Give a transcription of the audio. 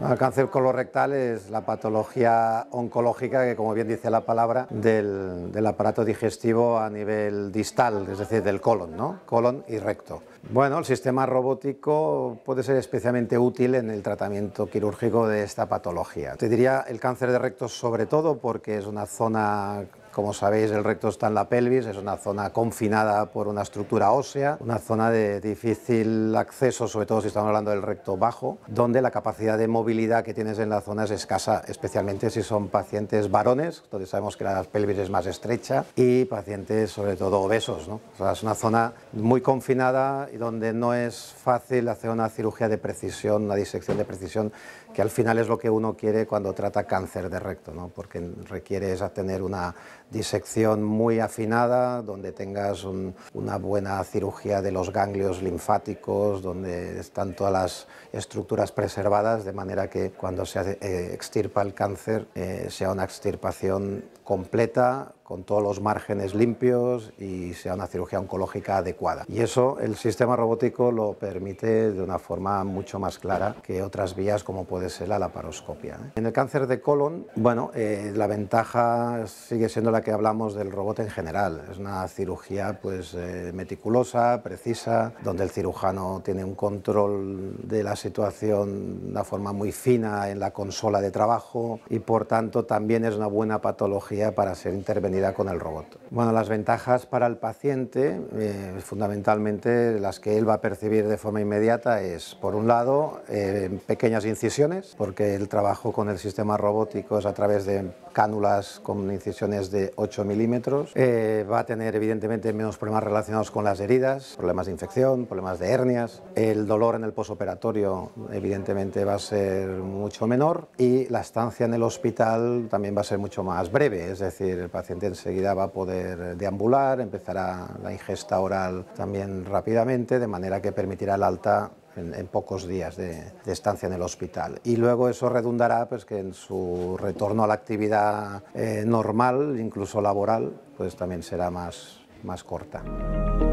El cáncer colorectal es la patología oncológica que, como bien dice la palabra, del, aparato digestivo a nivel distal, es decir, del colon, ¿no? Colon y recto. Bueno, el sistema robótico puede ser especialmente útil en el tratamiento quirúrgico de esta patología. Te diría el cáncer de recto sobre todo porque es una zona como sabéis, el recto está en la pelvis, es una zona confinada por una estructura ósea, una zona de difícil acceso, sobre todo si estamos hablando del recto bajo, donde la capacidad de movilidad que tienes en la zona es escasa, especialmente si son pacientes varones, donde sabemos que la pelvis es más estrecha, y pacientes sobre todo obesos. es una zona muy confinada y donde no es fácil hacer una cirugía de precisión, una disección de precisión, que al final es lo que uno quiere cuando trata cáncer de recto, ¿no? porque requiere tener una disección muy afinada, donde tengas una buena cirugía de los ganglios linfáticos, donde están todas las estructuras preservadas, de manera que cuando se eh, extirpa el cáncer eh, sea una extirpación completa, con todos los márgenes limpios y sea una cirugía oncológica adecuada. Y eso el sistema robótico lo permite de una forma mucho más clara que otras vías como puede ser la laparoscopia. ¿eh? En el cáncer de colon, bueno, eh, la ventaja sigue siendo la que hablamos del robot en general. Es una cirugía pues eh, meticulosa, precisa, donde el cirujano tiene un control de la situación de una forma muy fina en la consola de trabajo y por tanto también es una buena patología para ser intervenido con el robot. Bueno, las ventajas para el paciente, eh, fundamentalmente las que él va a percibir de forma inmediata es, por un lado, eh, pequeñas incisiones, porque el trabajo con el sistema robótico es a través de cánulas con incisiones de 8 milímetros. Eh, va a tener, evidentemente, menos problemas relacionados con las heridas, problemas de infección, problemas de hernias. El dolor en el posoperatorio, evidentemente, va a ser mucho menor y la estancia en el hospital también va a ser mucho más breve, es decir, el paciente enseguida va a poder deambular, empezará la ingesta oral también rápidamente, de manera que permitirá el alta en, pocos días de, estancia en el hospital. Y luego eso redundará pues, que en su retorno a la actividad eh, normal, incluso laboral, pues también será más corta.